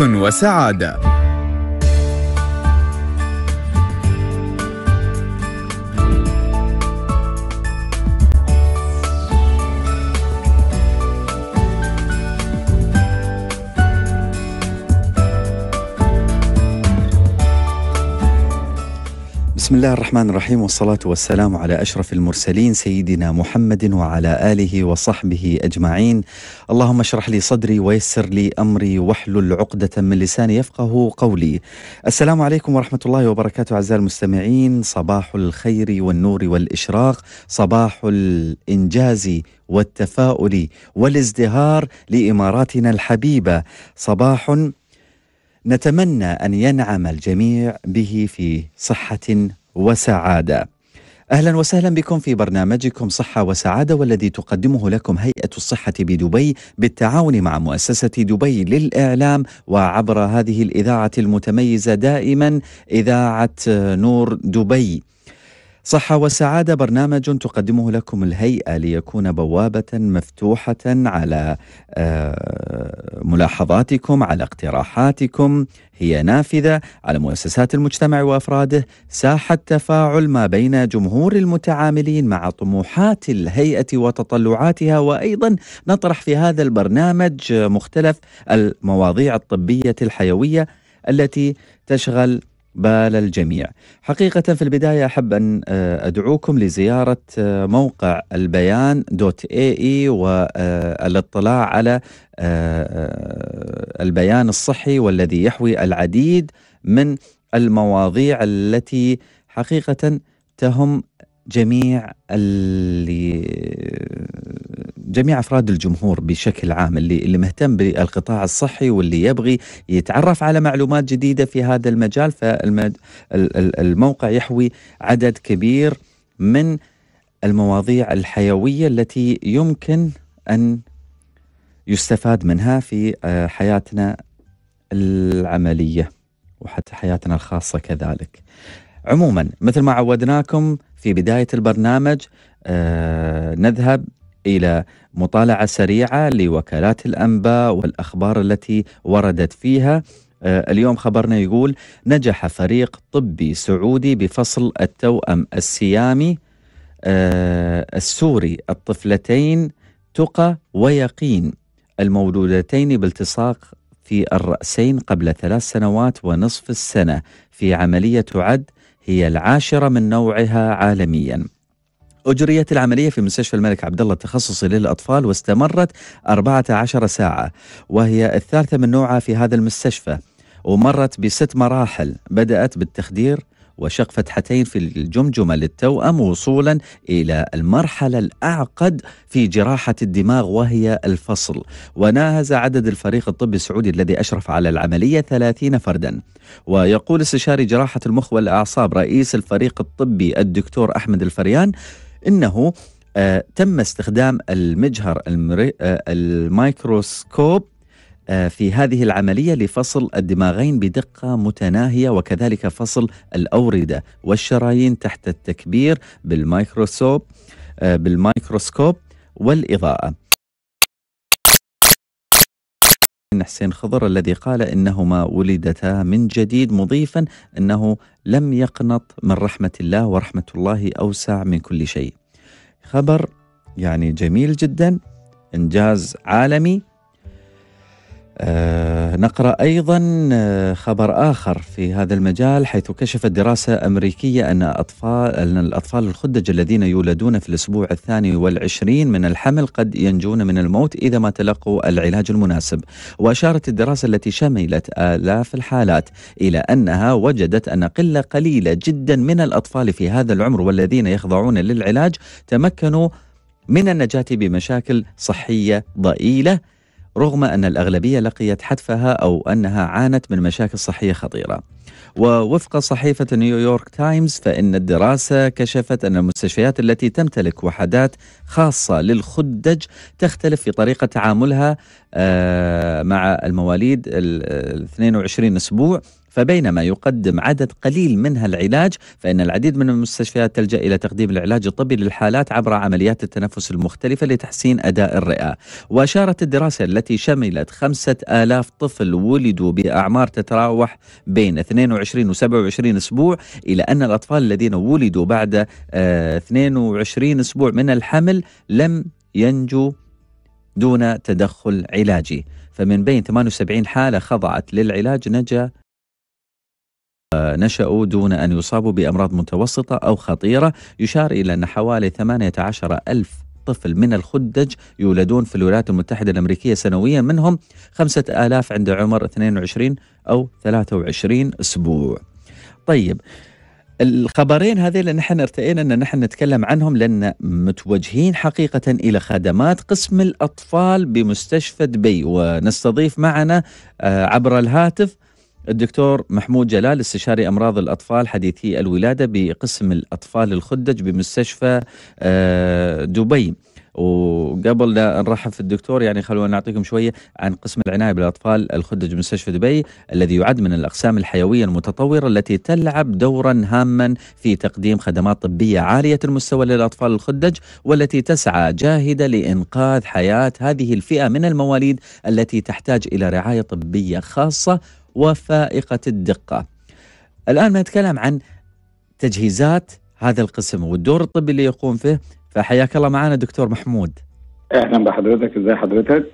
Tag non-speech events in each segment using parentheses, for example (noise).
وسعادة بسم الله الرحمن الرحيم والصلاة والسلام على أشرف المرسلين سيدنا محمد وعلى آله وصحبه أجمعين اللهم اشرح لي صدري ويسر لي أمري واحلل عقدة من لساني يفقه قولي السلام عليكم ورحمة الله وبركاته أعزائي المستمعين صباح الخير والنور والإشراق صباح الإنجاز والتفاؤل والازدهار لإماراتنا الحبيبة صباح نتمنى ان ينعم الجميع به في صحه وسعاده. اهلا وسهلا بكم في برنامجكم صحه وسعاده والذي تقدمه لكم هيئه الصحه بدبي بالتعاون مع مؤسسه دبي للاعلام وعبر هذه الاذاعه المتميزه دائما اذاعه نور دبي. صحة وسعادة برنامج تقدمه لكم الهيئة ليكون بوابة مفتوحة على آه، ملاحظاتكم على اقتراحاتكم هي نافذة على مؤسسات المجتمع وأفراده ساحة تفاعل ما بين جمهور المتعاملين مع طموحات الهيئة وتطلعاتها وأيضا نطرح في هذا البرنامج مختلف المواضيع الطبية الحيوية التي تشغل بال الجميع حقيقة في البداية أحب أن آه، أدعوكم لزيارة آه، موقع البيان دوت إيه اي اي آه، والاطلاع على البيان الصحي والذي يحوي العديد من المواضيع التي حقيقة تهم جميع اللي جميع افراد الجمهور بشكل عام اللي اللي مهتم بالقطاع الصحي واللي يبغي يتعرف على معلومات جديده في هذا المجال فالموقع يحوي عدد كبير من المواضيع الحيويه التي يمكن ان يستفاد منها في آه، حياتنا العمليه وحتى حياتنا الخاصه كذلك. عموما مثل ما عودناكم في بداية البرنامج آه، نذهب إلى مطالعة سريعة لوكالات الأنباء والأخبار التي وردت فيها آه، اليوم خبرنا يقول نجح فريق طبي سعودي بفصل التوأم السيامي آه، السوري الطفلتين تقى ويقين المولودتين بالتصاق في الرأسين قبل ثلاث سنوات ونصف السنة في عملية تعد هي العاشرة من نوعها عالمياً أجريت العملية في مستشفى الملك عبد الله التخصصي للأطفال واستمرت 14 ساعة وهي الثالثة من نوعها في هذا المستشفى ومرت بست مراحل بدأت بالتخدير وشق فتحتين في الجمجمة للتوأم وصولا إلى المرحلة الأعقد في جراحة الدماغ وهي الفصل وناهز عدد الفريق الطبي السعودي الذي أشرف على العملية 30 فردا ويقول استشاري جراحة المخ والأعصاب رئيس الفريق الطبي الدكتور أحمد الفريان إنه آه، تم استخدام المجهر المري... المايكروسكوب آه، الميكروسكوب آه، في هذه العملية لفصل الدماغين بدقة متناهية وكذلك فصل الأوردة والشرايين تحت التكبير بالمايكروسكوب آه، بالمايكروسكوب والإضاءة حسين خضر الذي قال انهما ولدتا من جديد مضيفا انه لم يقنط من رحمه الله ورحمه الله اوسع من كل شيء. خبر يعني جميل جدا انجاز عالمي آه، نقرا ايضا آه، خبر اخر في هذا المجال حيث كشفت دراسه امريكيه ان اطفال ان الاطفال الخدج الذين يولدون في الاسبوع الثاني والعشرين من الحمل قد ينجون من الموت اذا ما تلقوا العلاج المناسب واشارت الدراسه التي شملت الاف الحالات الى انها وجدت ان قله قليله جدا من الاطفال في هذا العمر والذين يخضعون للعلاج تمكنوا من النجاه بمشاكل صحيه ضئيله رغم أن الأغلبية لقيت حتفها أو أنها عانت من مشاكل صحية خطيرة ووفق صحيفة نيويورك تايمز فإن الدراسة كشفت أن المستشفيات التي تمتلك وحدات خاصة للخدج تختلف في طريقة تعاملها آه، مع المواليد ال 22 أسبوع فبينما يقدم عدد قليل منها العلاج فإن العديد من المستشفيات تلجأ إلى تقديم العلاج الطبي للحالات عبر عمليات التنفس المختلفة لتحسين أداء الرئة وأشارت الدراسة التي شملت خمسة آلاف طفل ولدوا بأعمار تتراوح بين 22 و 27 أسبوع إلى أن الأطفال الذين ولدوا بعد 22 آه، أسبوع من الحمل لم ينجو دون تدخل علاجي فمن بين 78 حالة خضعت للعلاج نجا نشأوا دون أن يصابوا بأمراض متوسطة أو خطيرة يشار إلى أن حوالي 18 ألف طفل من الخدج يولدون في الولايات المتحدة الأمريكية سنويا منهم 5000 عند عمر 22 أو 23 أسبوع طيب الخبرين هذين اللي نحن ارتئينا ان نحن نتكلم عنهم لان متوجهين حقيقه الى خدمات قسم الاطفال بمستشفى دبي ونستضيف معنا آه، عبر الهاتف الدكتور محمود جلال استشاري امراض الاطفال حديثي الولاده بقسم الاطفال الخدج بمستشفى آه، دبي وقبل لا نرحب في الدكتور يعني خلونا نعطيكم شويه عن قسم العنايه بالاطفال الخدج بمستشفى دبي الذي يعد من الاقسام الحيويه المتطوره التي تلعب دورا هاما في تقديم خدمات طبيه عاليه المستوى للاطفال الخدج والتي تسعى جاهده لانقاذ حياه هذه الفئه من المواليد التي تحتاج الى رعايه طبيه خاصه وفائقة الدقة الآن ما نتكلم عن تجهيزات هذا القسم والدور الطبي اللي يقوم فيه فحياك الله معنا دكتور محمود اهلا بحضرتك ازي حضرتك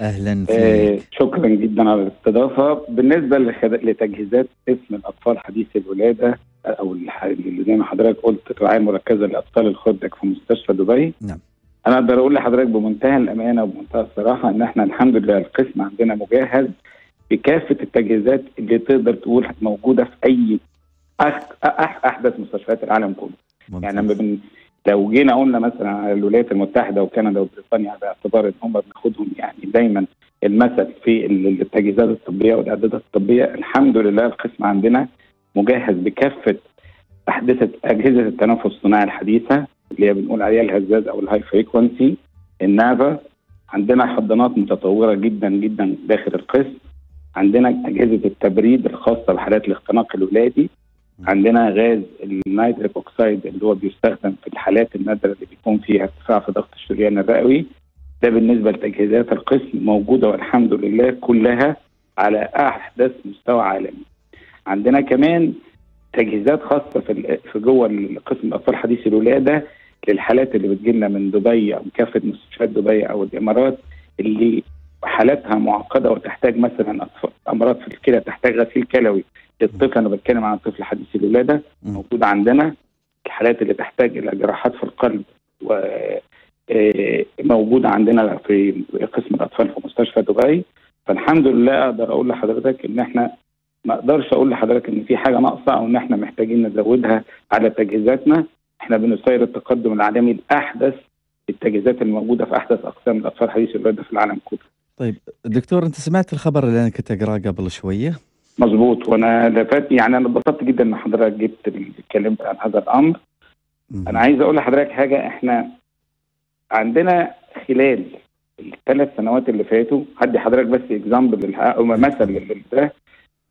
اهلا آه، فيك آه شكرا جدا على الاستضافه بالنسبه لتجهيزات قسم الاطفال حديث الولاده او اللي زي ما حضرتك قلت رعايه مركزه لاطفال الخدك في مستشفى دبي نعم انا اقدر اقول لحضرتك بمنتهى الامانه وبمنتهى الصراحه ان احنا الحمد لله القسم عندنا مجهز بكافه التجهيزات اللي تقدر تقول موجوده في اي أح أح احدث مستشفيات العالم كله. يعني لما بن... لو جينا قلنا مثلا على الولايات المتحده وكندا وبريطانيا باعتبار ان هم بناخدهم يعني دايما المثل في التجهيزات الطبيه والاعدادات الطبيه الحمد لله القسم عندنا مجهز بكافه احدثت اجهزه التنفس الصناعي الحديثه اللي هي بنقول عليها الهزاز او الهاي فريكونسي النافا عندنا حضانات متطوره جدا جدا داخل القسم عندنا اجهزه التبريد الخاصه بحالات الاختناق الولادي عندنا غاز النيتريك اوكسيد اللي هو بيستخدم في الحالات النادره اللي بيكون فيها ارتفاع في ضغط الشريان الرئوي ده بالنسبه لتجهيزات القسم موجوده والحمد لله كلها على احدث مستوى عالمي. عندنا كمان تجهيزات خاصه في في جوه القسم الاطفال حديث الولاده للحالات اللي بتجي لنا من دبي او كافه مستشفيات دبي او الامارات اللي حالاتها معقده وتحتاج مثلا امراض في الكلى تحتاج غسيل كلوي للطفل انا بتكلم عن طفل حديث الولاده موجود عندنا الحالات اللي تحتاج الى جراحات في القلب و آه، موجودة عندنا في قسم الأطفال في مستشفى دبي فالحمد لله أقدر أقول لحضرتك إن إحنا ما أقدرش أقول لحضرتك إن في حاجة ناقصة أو إن إحنا محتاجين نزودها على تجهيزاتنا إحنا بنسير التقدم العالمي الأحدث التجهيزات الموجودة في أحدث أقسام الأطفال حديث الولادة في العالم كله طيب دكتور انت سمعت الخبر اللي انا كنت اقراه قبل شويه مظبوط وانا لفت يعني انا اتبسطت جدا ان حضرتك جبت الكلام عن هذا الامر م. انا عايز اقول لحضرتك حاجه احنا عندنا خلال الثلاث سنوات اللي فاتوا هدي حضرتك بس اكزامبل او مثل ده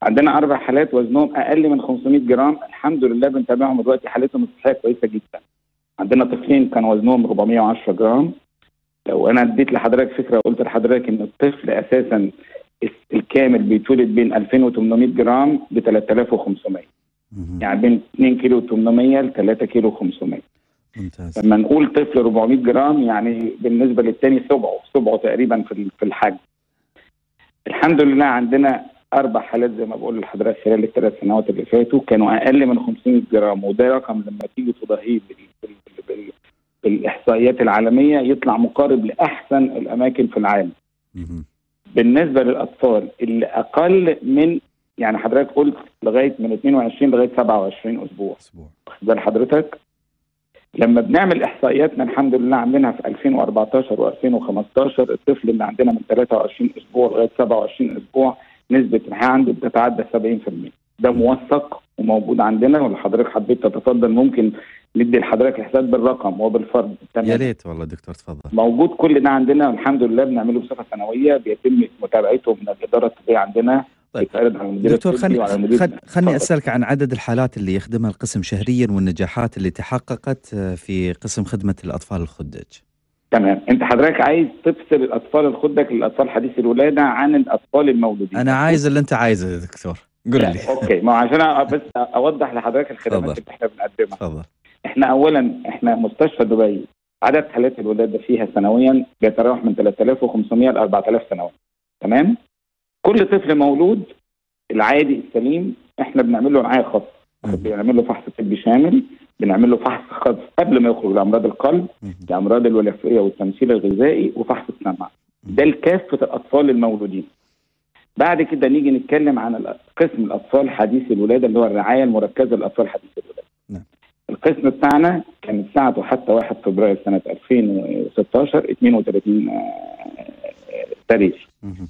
عندنا اربع حالات وزنهم اقل من 500 جرام الحمد لله بنتابعهم دلوقتي حالتهم الصحيه كويسه جدا عندنا طفلين كان وزنهم 410 جرام لو انا اديت لحضرتك فكره وقلت لحضرتك ان الطفل اساسا الكامل بيتولد بين 2800 جرام ب 3500 يعني بين 2 كيلو 800 ل 3 كيلو 500 ممتاز لما نقول طفل 400 جرام يعني بالنسبه للثاني سبعه سبعه تقريبا في في الحجم الحمد لله عندنا اربع حالات زي ما بقول لحضرتك خلال الثلاث سنوات اللي فاتوا كانوا اقل من 500 جرام وده رقم لما تيجي تضاهيه الاحصائيات العالميه يطلع مقارب لاحسن الاماكن في العالم. بالنسبه للاطفال اللي اقل من يعني حضرتك قلت لغايه من 22 لغايه 27 اسبوع. اسبوع. واخد بال حضرتك؟ لما بنعمل احصائياتنا الحمد لله عاملينها في 2014 و2015 الطفل اللي عندنا من 23 اسبوع لغايه 27 اسبوع نسبه الحياه عنده بتتعدى 70% ده موثق وموجود عندنا ولو حضرتك حبيت تتفضل ممكن ندي لحضرتك الحساب بالرقم وبالفرد تمام يا ريت والله دكتور تفضل موجود كل ده عندنا والحمد لله بنعمله بصفه سنويه بيتم متابعته من الاداره الطبيه عندنا طيب دكتور خلني خلني اسالك عن عدد الحالات اللي يخدمها القسم شهريا والنجاحات اللي تحققت آه، في قسم خدمه الاطفال الخدج. تمام انت حضرتك عايز تفصل الاطفال الخدج للاطفال حديث الولاده عن الاطفال المولودين. انا عايز اللي انت عايزه يا دكتور قول لي. اوكي ما عشان بس اوضح لحضرتك الخدمات اللي احنا بنقدمها. تفضل. احنا اولا احنا مستشفى دبي عدد حالات الولاده فيها سنويا بيتراوح من 3500 ل 4000 سنويا تمام كل طفل مولود العادي السليم احنا بنعمل له رعايه خاصه بنعمل له فحص طبي شامل بنعمل له فحص خاص قبل ما يخرج لامراض القلب لامراض الولايه والتمثيل الغذائي وفحص السمع ده لكافه الاطفال المولودين بعد كده نيجي نتكلم عن قسم الاطفال حديث الولاده اللي هو الرعايه المركزه للاطفال حديث الولاده القسم بتاعنا كانت ساعته حتى 1 فبراير سنه 2016 32 آه، تاريخ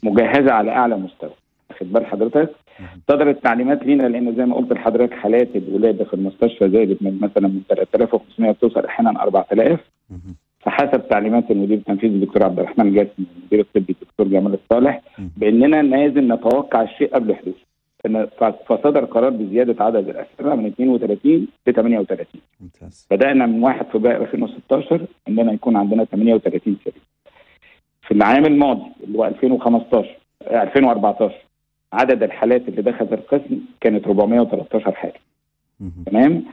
مجهزه على اعلى مستوى واخد بال حضرتك صدرت تعليمات لينا لان زي ما قلت لحضرتك حالات الولاده في المستشفى زادت من مثلا من 3500 بتوصل احيانا 4000 فحسب تعليمات المدير التنفيذي الدكتور عبد الرحمن جاسم المدير الطبي الدكتور جمال الصالح باننا لازم نتوقع الشيء قبل حدوثه فصدر قرار بزياده عدد الاسره من 32 ل 38 ممتاز بدانا من 1 فبراير 2016 اننا يكون عندنا 38 سرير في العام الماضي اللي هو 2015 2014 آه، عدد الحالات اللي دخلت القسم كانت 413 حاله تمام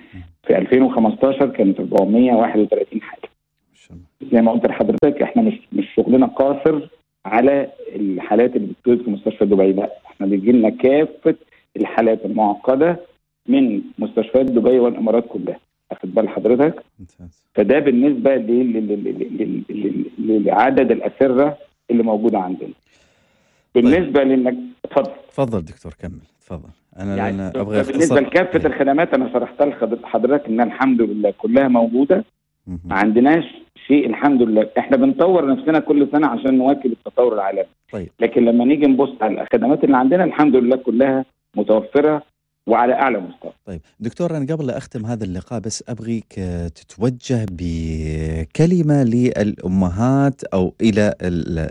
في 2015 كانت 431 حاله زي ما قلت لحضرتك احنا مش مش شغلنا قاصر على الحالات اللي بتدخل في مستشفى دبي لا احنا بيجي لنا كافه الحالات المعقده من مستشفيات دبي والامارات كلها واخد بال حضرتك فده بالنسبه لعدد الاسره اللي موجوده عندنا طيب. بالنسبه طيب. لانك اتفضل اتفضل دكتور كمل اتفضل انا يعني انا ابغى اختصر بالنسبه لكافه إيه. الخدمات انا شرحتها لحضرتك ان الحمد لله كلها موجوده ما عندناش شيء الحمد لله احنا بنطور نفسنا كل سنه عشان نواكب التطور العالمي طيب. لكن لما نيجي نبص على الخدمات اللي عندنا الحمد لله كلها متوفره وعلى اعلى مستوى. طيب دكتور انا قبل لا اختم هذا اللقاء بس ابغيك تتوجه بكلمه للامهات او الى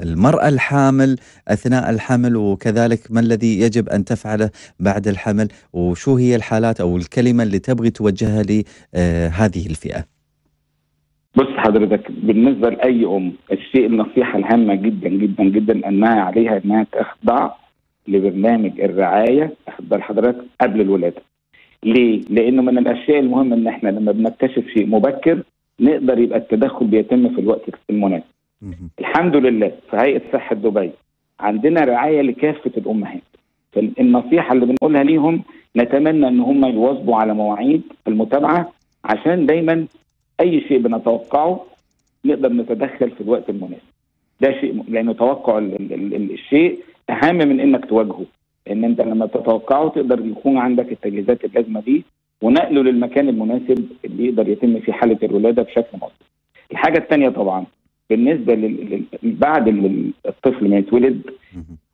المراه الحامل اثناء الحمل وكذلك ما الذي يجب ان تفعله بعد الحمل وشو هي الحالات او الكلمه اللي تبغي توجهها لهذه الفئه. بص حضرتك بالنسبه لاي ام الشيء النصيحه الهامه جدا جدا جدا انها عليها انها تخضع لبرنامج الرعايه اخد حضرتك قبل الولاده. ليه؟ لانه من الاشياء المهمه ان احنا لما بنكتشف شيء مبكر نقدر يبقى التدخل بيتم في الوقت المناسب. الحمد لله في هيئه صحه دبي عندنا رعايه لكافه الامهات. فالنصيحه اللي بنقولها ليهم نتمنى ان هم يواظبوا على مواعيد المتابعه عشان دايما اي شيء بنتوقعه نقدر نتدخل في الوقت المناسب ده شيء لانه توقع الشيء اهم من انك تواجهه لان انت لما تتوقعه تقدر يكون عندك التجهيزات اللازمه دي ونقله للمكان المناسب اللي يقدر يتم فيه حاله الولاده بشكل مظبوط. الحاجه الثانيه طبعا بالنسبه لل... بعد الطفل ما يتولد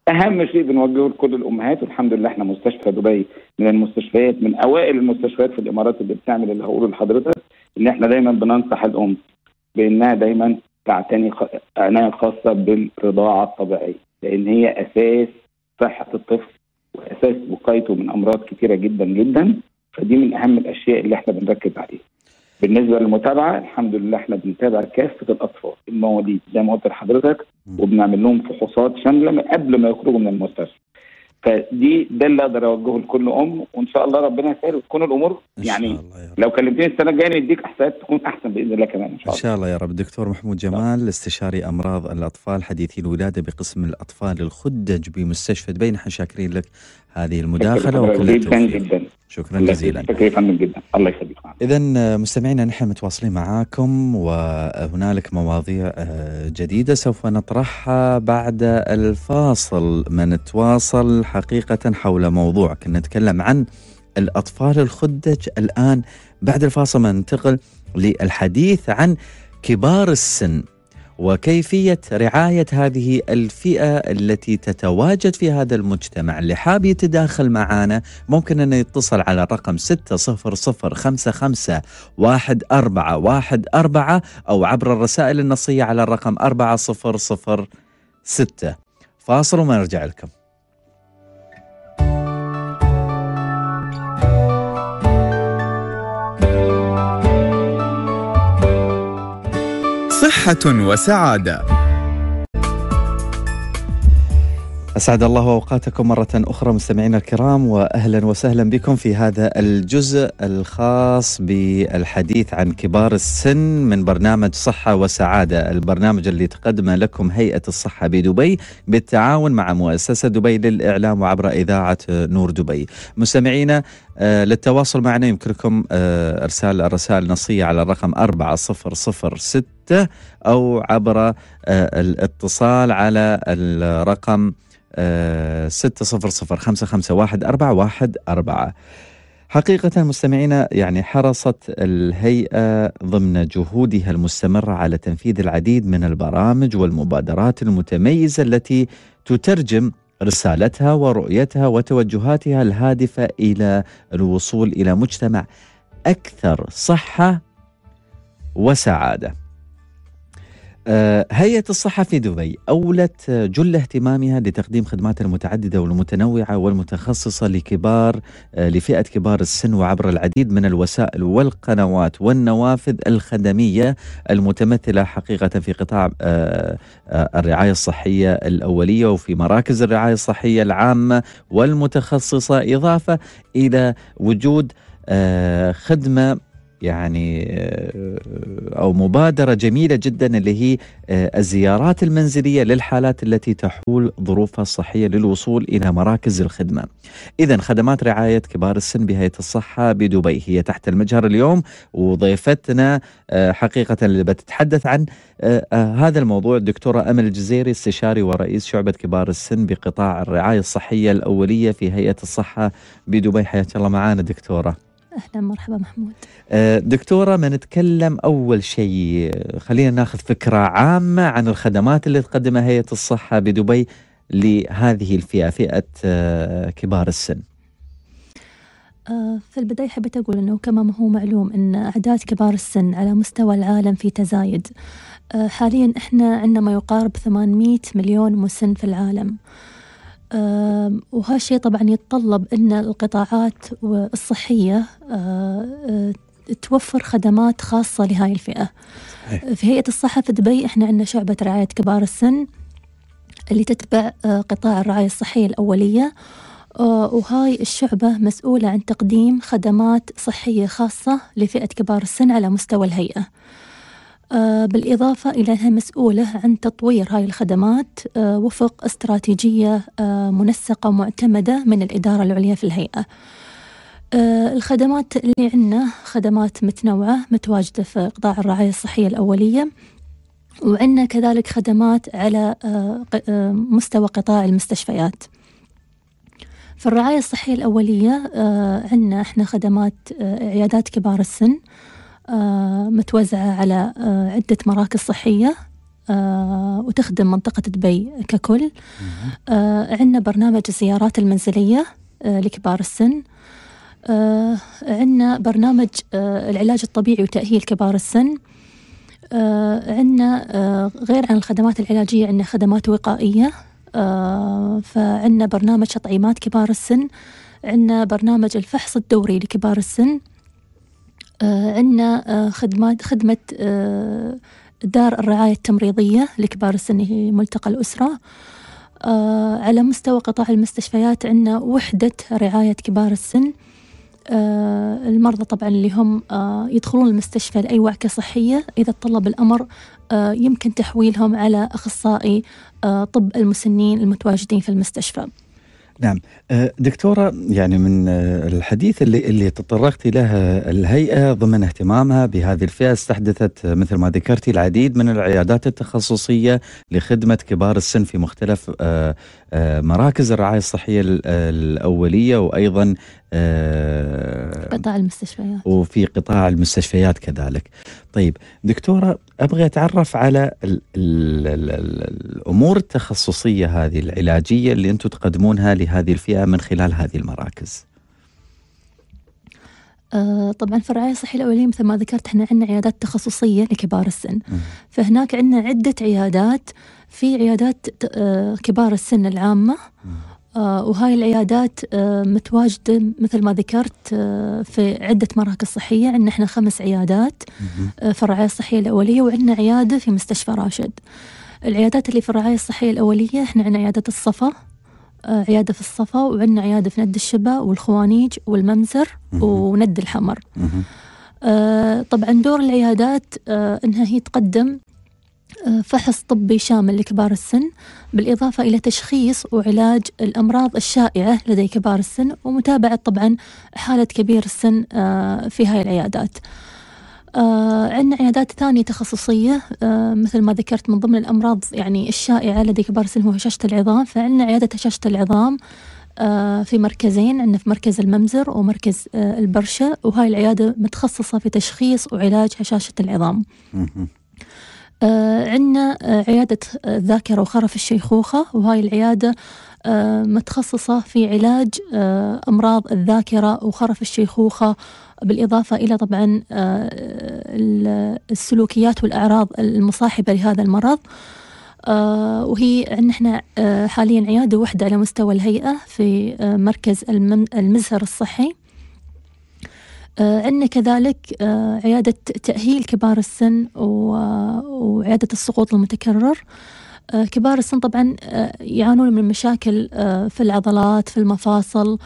اهم شيء بنوجهه لكل الامهات والحمد لله احنا مستشفى دبي من المستشفيات من اوائل المستشفيات في الامارات اللي بتعمل اللي هقوله لحضرتك ان احنا دايما بننصح الام بانها دايما تعتني عنايه خاصه بالرضاعه الطبيعيه لان هي اساس صحه الطفل واساس وقايته من امراض كثيره جدا جدا فدي من اهم الاشياء اللي احنا بنركز عليها. بالنسبه للمتابعه الحمد لله احنا بنتابع كافه الاطفال المواليد زي ما قلت لحضرتك وبنعمل لهم فحوصات شامله قبل ما يخرجوا من المستشفى. فدي ده اللي اقدر اوجهه لكل ام وان شاء الله ربنا يسهل وتكون الامور يعني لو كلمتني السنه الجايه نديك احصائيات تكون احسن باذن الله كمان ان شاء الله ان شاء الله يا رب دكتور محمود جمال نعم. استشاري امراض الاطفال حديثي الولاده بقسم الاطفال الخدج بمستشفى نحن شاكرين لك هذه المداخلة وكل التوفيق جدا جدا شكرا جزيلا تكلفا جدا الله يخليك اذا آه، مستمعينا نحن متواصلين معاكم وهنالك مواضيع آه، جديده سوف نطرحها بعد الفاصل ما نتواصل حقيقه حول موضوع كنا نتكلم عن الاطفال الخدج الان بعد الفاصل ما ننتقل للحديث عن كبار السن وكيفية رعاية هذه الفئة التي تتواجد في هذا المجتمع اللي حاب يتداخل معنا ممكن أنه يتصل على الرقم 600551414 أو عبر الرسائل النصية على الرقم 4006 فاصل وما نرجع لكم وسعادة أسعد الله أوقاتكم مرة أخرى مستمعينا الكرام وأهلا وسهلا بكم في هذا الجزء الخاص بالحديث عن كبار السن من برنامج صحة وسعادة البرنامج اللي تقدمه لكم هيئة الصحة بدبي بالتعاون مع مؤسسة دبي للإعلام وعبر إذاعة نور دبي مستمعينا آه، للتواصل معنا يمكنكم آه، إرسال الرسائل نصية على الرقم 4006 أو عبر آه، الاتصال على الرقم آه، ستة صفر صفر خمسة خمسة واحد أربعة واحد أربعة حقيقة مستمعينا يعني حرصت الهيئة ضمن جهودها المستمرة على تنفيذ العديد من البرامج والمبادرات المتميزة التي تترجم رسالتها ورؤيتها وتوجهاتها الهادفة إلى الوصول إلى مجتمع أكثر صحة وسعادة. آه، هيئة الصحة في دبي أولت آه، جل اهتمامها لتقديم خدمات المتعددة والمتنوعة والمتخصصة لكبار آه، لفئة كبار السن وعبر العديد من الوسائل والقنوات والنوافذ الخدمية المتمثلة حقيقة في قطاع الرعاية الصحية الأولية وفي مراكز الرعاية الصحية العامة والمتخصصة إضافة إلى وجود خدمة يعني آه، او مبادره جميله جدا اللي هي آه، الزيارات المنزليه للحالات التي تحول ظروفها الصحيه للوصول الى مراكز الخدمه. اذا خدمات رعايه كبار السن بهيئه الصحه بدبي هي تحت المجهر اليوم وضيفتنا آه، حقيقه اللي بتتحدث عن هذا الموضوع الدكتوره امل الجزيري استشاري ورئيس شعبه كبار السن بقطاع الرعايه الصحيه الاوليه في هيئه الصحه بدبي حياك الله معانا دكتوره. أهلا مرحبا محمود أه، دكتورة ما نتكلم أول شيء خلينا ناخذ فكرة عامة عن الخدمات اللي تقدمها هيئة الصحة بدبي لهذه الفئة فئة أه، كبار السن أه، في البداية حبيت أقول أنه كما ما هو معلوم أن أعداد كبار السن على مستوى العالم في تزايد حاليا إحنا عندنا ما يقارب 800 مليون مسن في العالم الشيء طبعا يتطلب أن القطاعات الصحية آه، آه، توفر خدمات خاصة لهاي الفئة صحيح. في هيئة الصحة في دبي احنا عندنا شعبة رعاية كبار السن اللي تتبع آه، قطاع الرعاية الصحية الأولية وهاي الشعبة مسؤولة عن تقديم خدمات صحية خاصة لفئة كبار السن على مستوى الهيئة آه، بالإضافة إلى أنها مسؤولة عن تطوير هاي الخدمات آه، وفق استراتيجية آه، منسقة معتمدة من الإدارة العليا في الهيئة الخدمات اللي عندنا خدمات متنوعة متواجدة في قطاع الرعاية الصحية الأولية وعندنا كذلك خدمات على مستوى قطاع المستشفيات في الرعاية الصحية الأولية عندنا إحنا خدمات عيادات كبار السن آه، متوزعة على آه، عدة مراكز صحية آه، وتخدم منطقة دبي ككل عندنا برنامج الزيارات المنزلية لكبار السن عندنا برنامج العلاج الطبيعي وتأهيل كبار السن عندنا غير عن الخدمات العلاجية عندنا خدمات وقائية فعندنا برنامج تطعيمات كبار السن عندنا برنامج الفحص الدوري لكبار السن عندنا آه، آه، خدمات خدمة آه، دار الرعاية التمريضية لكبار السن هي ملتقى الأسرة على مستوى قطاع المستشفيات عندنا وحدة رعاية كبار السن المرضى طبعا اللي هم يدخلون المستشفى لأي وعكة صحية إذا تطلب الأمر يمكن تحويلهم على أخصائي طب المسنين المتواجدين في المستشفى. نعم أه، دكتورة يعني من أه، الحديث اللي اللي تطرقت له الهيئة ضمن اهتمامها بهذه الفئة استحدثت أه، مثل ما ذكرتي العديد من العيادات التخصصية لخدمة كبار السن في مختلف مراكز الرعاية الصحية الأولية وأيضا قطاع المستشفيات وفي قطاع المستشفيات كذلك طيب دكتورة ابغى اتعرف على الـ الـ الـ الامور التخصصيه هذه العلاجيه اللي انتم تقدمونها لهذه الفئه من خلال هذه المراكز. آه طبعا في الرعايه الصحيه الاوليه مثل ما ذكرت احنا عندنا عيادات تخصصيه لكبار السن فهناك عندنا عده عيادات في عيادات آه كبار السن العامه آه، وهاي العيادات آه، متواجدة مثل ما ذكرت آه، في عدة مراكز صحية عندنا احنا خمس عيادات في الرعاية الصحية الأولية وعندنا عيادة في مستشفى راشد العيادات اللي في الرعاية الصحية الأولية احنا عندنا عيادة الصفا عيادة في الصفا وعندنا عيادة في ند الشبا والخوانيج والممزر وند الحمر طبعا دور العيادات انها هي تقدم فحص طبي شامل لكبار السن بالإضافة إلى تشخيص وعلاج الأمراض الشائعة لدي كبار السن ومتابعة طبعا حالة كبير السن آه، في هاي العيادات آه، عندنا عيادات ثانية تخصصية آه، مثل ما ذكرت من ضمن الأمراض يعني الشائعة لدي كبار السن هو هشاشة العظام فعندنا عيادة هشاشة العظام في مركزين عندنا في مركز الممزر ومركز البرشة وهاي العيادة متخصصة في تشخيص وعلاج هشاشة العظام آه، عندنا آه، عيادة الذاكرة آه، وخرف الشيخوخة وهاي العيادة متخصصة في علاج أمراض الذاكرة وخرف الشيخوخة بالإضافة إلى طبعا السلوكيات والأعراض المصاحبة لهذا المرض وهي عندنا احنا حاليا عيادة واحدة على مستوى الهيئة في مركز المزهر الصحي عندنا آه، كذلك آه، عيادة تأهيل كبار السن آه، وعيادة السقوط المتكرر كبار السن طبعا يعانون من مشاكل في العضلات في المفاصل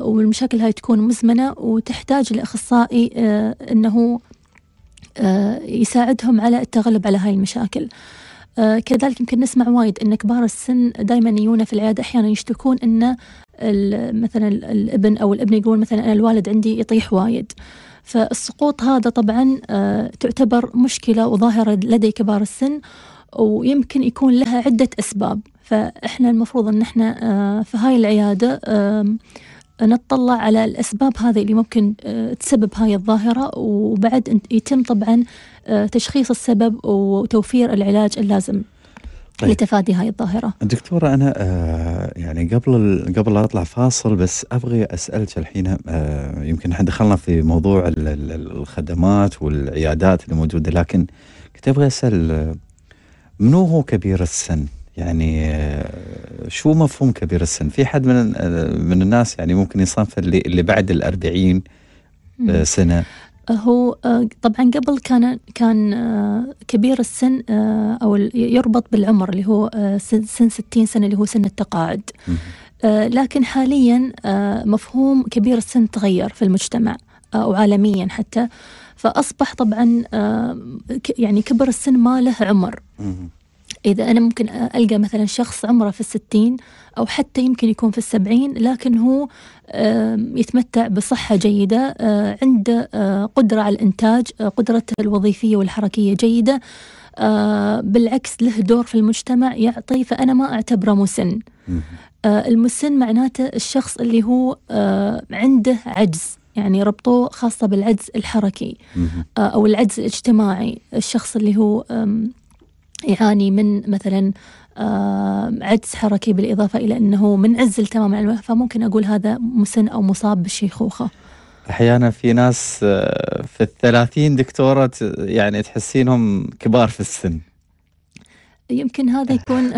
والمشاكل هاي تكون مزمنة وتحتاج لأخصائي أنه يساعدهم على التغلب على هاي المشاكل كذلك يمكن نسمع وايد ان كبار السن دائما يجونا في العياده احيانا يشتكون انه مثلا الابن او الابن يقول مثلا انا الوالد عندي يطيح وايد فالسقوط هذا طبعا آه، تعتبر مشكله وظاهره لدي كبار السن ويمكن يكون لها عده اسباب فاحنا المفروض ان احنا آه، في هاي العياده نطلع على الأسباب هذه اللي ممكن آه، تسبب هاي الظاهرة وبعد يتم طبعا تشخيص السبب وتوفير العلاج اللازم طيب. لتفادي هاي الظاهرة دكتورة أنا آه يعني قبل قبل لا أطلع فاصل بس أبغي أسألك الحين آه يمكن احنا دخلنا في موضوع الخدمات والعيادات الموجودة لكن كنت أبغي أسأل آه، منو هو كبير السن؟ يعني آه، شو مفهوم كبير السن؟ في حد من آه، من الناس يعني ممكن يصنف اللي, اللي بعد الأربعين سنة هو آه، طبعا قبل كان كان آه، كبير السن آه، او يربط بالعمر اللي هو سن 60 سنه اللي هو سن التقاعد لكن حاليا مفهوم كبير السن تغير في المجتمع وعالميا حتى فاصبح طبعا يعني كبر السن ما له عمر اذا انا ممكن القى مثلا شخص عمره في الستين أو حتى يمكن يكون في السبعين لكن هو يتمتع بصحة جيدة آه، عنده آه، قدرة على الإنتاج آه، قدرته الوظيفية والحركية جيدة بالعكس له دور في المجتمع يعطي فأنا ما أعتبره مسن المسن معناته الشخص اللي هو عنده عجز يعني ربطوه خاصة بالعجز الحركي أو العجز الاجتماعي الشخص اللي هو يعاني من مثلا عدس حركي بالإضافة إلى أنه منعزل تماما عن الوعي فممكن أقول هذا مسن أو مصاب بالشيخوخة أحيانا في ناس آه، في الثلاثين دكتورة يعني تحسينهم كبار في السن يمكن هذا (laughs) يكون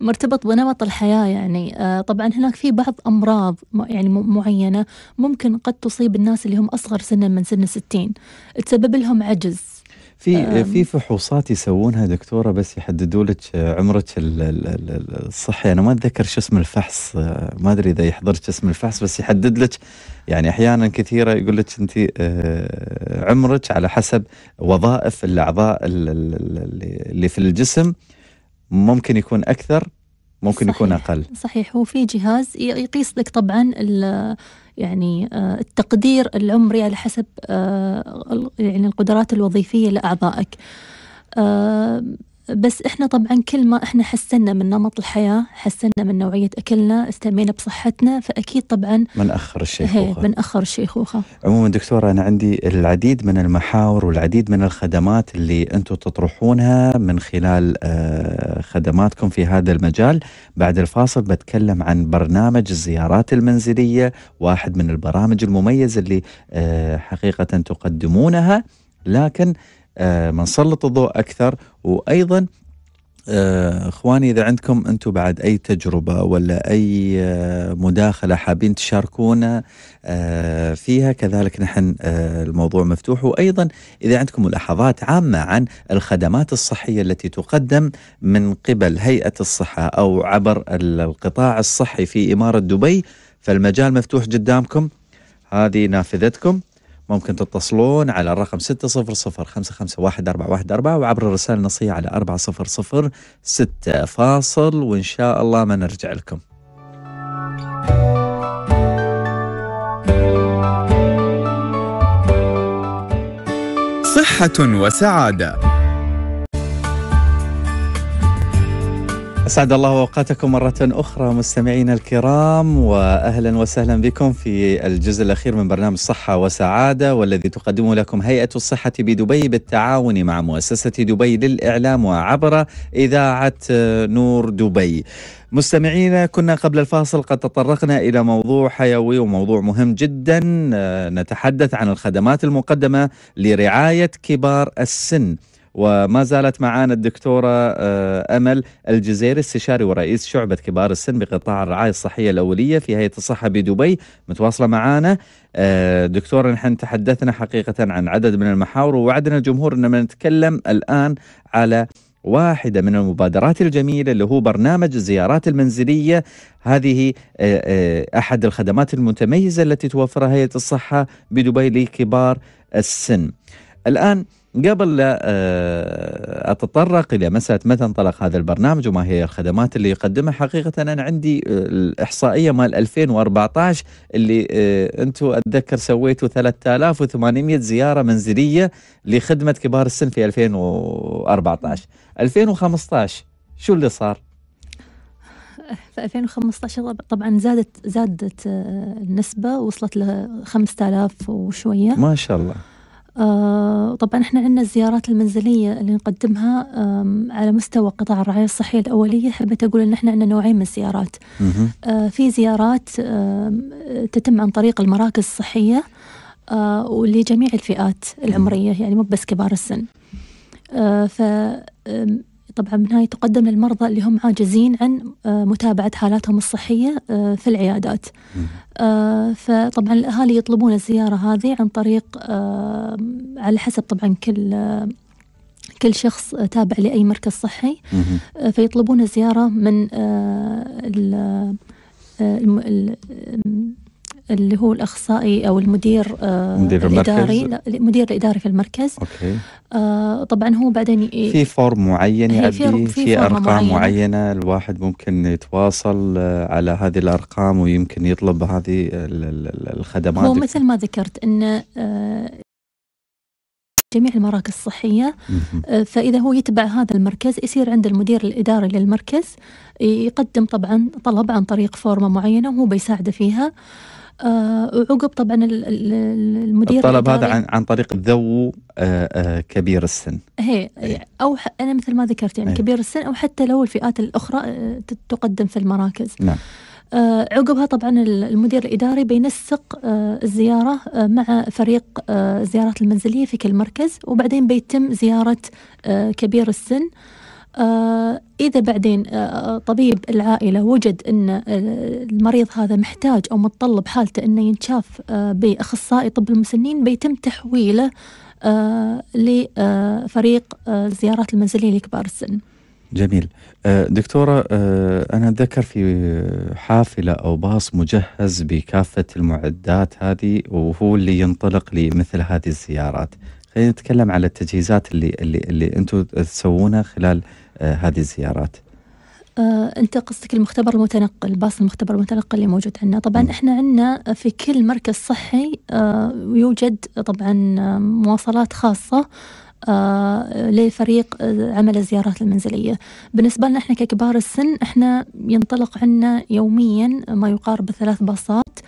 مرتبط بنمط الحياة يعني آه، طبعا هناك في بعض أمراض يعني معينة ممكن قد تصيب الناس اللي هم أصغر سنا من سن الستين تسبب لهم عجز في نعم. في فحوصات يسوونها دكتوره بس يحددوا لك عمرك الصحي يعني انا ما اتذكر شو اسم الفحص ما ادري اذا يحضرك اسم الفحص بس يحدد لك يعني احيانا كثيره يقول لك انت آه، عمرك على حسب وظائف الاعضاء اللي في الجسم ممكن يكون اكثر ممكن صحيح. يكون اقل صحيح هو في جهاز يقيس لك طبعا يعني آه، التقدير العمري على حسب آه، يعني القدرات الوظيفيه لاعضائك آه، بس احنا طبعا كل ما احنا حسنا من نمط الحياه، حسنا من نوعيه اكلنا، استمينا بصحتنا فاكيد طبعا من اخر الشيخوخه من اخر الشيخوخه عموما دكتوره انا عندي العديد من المحاور والعديد من الخدمات اللي انتم تطرحونها من خلال آه، خدماتكم في هذا المجال، بعد الفاصل بتكلم عن برنامج الزيارات المنزليه، واحد من البرامج المميزه اللي آه، حقيقه تقدمونها لكن بنسلط آه، الضوء اكثر وايضا آه، اخواني اذا عندكم انتم بعد اي تجربه ولا اي آه، مداخله حابين تشاركونا فيها كذلك نحن الموضوع مفتوح وايضا اذا عندكم ملاحظات عامه عن الخدمات الصحيه التي تقدم من قبل هيئه الصحه او عبر القطاع الصحي في اماره دبي فالمجال مفتوح قدامكم هذه نافذتكم ممكن تتصلون على الرقم 600-551-414 وعبر الرسالة النصية على 4006 فاصل وإن شاء الله ما نرجع لكم صحة وسعادة أسعد الله أوقاتكم مرة أخرى مستمعينا الكرام وأهلا وسهلا بكم في الجزء الأخير من برنامج صحة وسعادة والذي تقدمه لكم هيئة الصحة بدبي بالتعاون مع مؤسسة دبي للإعلام وعبر إذاعة نور دبي. مستمعينا كنا قبل الفاصل قد تطرقنا الى موضوع حيوي وموضوع مهم جدا آه، نتحدث عن الخدمات المقدمه لرعايه كبار السن وما زالت معانا الدكتورة آه، أمل الجزيري استشاري ورئيس شعبة كبار السن بقطاع الرعاية الصحية الأولية في هيئة الصحة بدبي متواصلة معانا آه، دكتورة نحن تحدثنا حقيقة عن عدد من المحاور ووعدنا الجمهور أننا نتكلم الآن على واحدة من المبادرات الجميلة اللي هو برنامج الزيارات المنزلية هذه آه، أحد الخدمات المتميزة التي توفرها هيئة الصحة بدبي لكبار السن الآن قبل لا آه، اتطرق الى مساله متى انطلق هذا البرنامج وما هي الخدمات اللي يقدمها حقيقه انا عندي آه، الاحصائيه مال 2014 اللي آه، انتم اتذكر سويتوا 3800 زياره منزليه لخدمه كبار السن في 2014 2015 شو اللي صار؟ في 2015 طبعا زادت زادت النسبه وصلت ل 5000 وشويه ما شاء الله آه، طبعا احنا عندنا الزيارات المنزلية اللي نقدمها على مستوى قطاع الرعاية الصحية الأولية حبيت أقول إن احنا عندنا نوعين من الزيارات آه، في زيارات تتم عن طريق المراكز الصحية آه، ولجميع الفئات العمرية يعني مو بس كبار السن ف طبعا بالنهاية تقدم للمرضى اللي هم عاجزين عن آه، متابعة حالاتهم الصحية آه، في العيادات آه، فطبعا الأهالي يطلبون الزيارة هذه عن طريق على حسب طبعا كل كل شخص تابع لأي مركز صحي فيطلبون الزيارة من اللي هو الاخصائي او المدير آه، مدير الاداري المركز. المدير الاداري في المركز اوكي آه، طبعا هو بعدين في فورم معين يعبي في ارقام معينة. معينه الواحد ممكن يتواصل آه، على هذه الارقام ويمكن يطلب هذه الخدمات هو مثل ما ذكرت ان جميع المراكز الصحية فإذا هو يتبع هذا المركز يصير عند المدير الإداري للمركز يقدم طبعا طلب عن طريق فورمة معينة وهو بيساعده فيها وعقب آه، طبعا المدير الطلب هذا عن, عن طريق ذو آه، آه، كبير السن هي إيه. او انا مثل ما ذكرت يعني هي. إيه. كبير السن او حتى لو الفئات الاخرى تقدم في المراكز نعم عقبها طبعا المدير الاداري بينسق الزياره مع فريق الزيارات المنزليه في كل مركز وبعدين بيتم زياره كبير السن آه، إذا بعدين آه، آه، طبيب العائلة وجد أن المريض هذا محتاج أو متطلب حالته أنه ينشاف بأخصائي طب المسنين بيتم تحويله لفريق الزيارات المنزلية لكبار السن جميل دكتورة أنا أتذكر في حافلة أو باص مجهز بكافة المعدات هذه وهو اللي ينطلق لمثل هذه الزيارات خلينا نتكلم على التجهيزات اللي اللي, اللي انتم تسوونها خلال هذه الزيارات؟ آه، انت قصدك المختبر المتنقل باص المختبر المتنقل اللي موجود عندنا طبعا م. احنا عندنا في كل مركز صحي آه، يوجد طبعا آه، مواصلات خاصه آه، لفريق آه، عمل الزيارات المنزلية بالنسبة لنا احنا ككبار السن احنا ينطلق عنا يوميا ما يقارب الثلاث باصات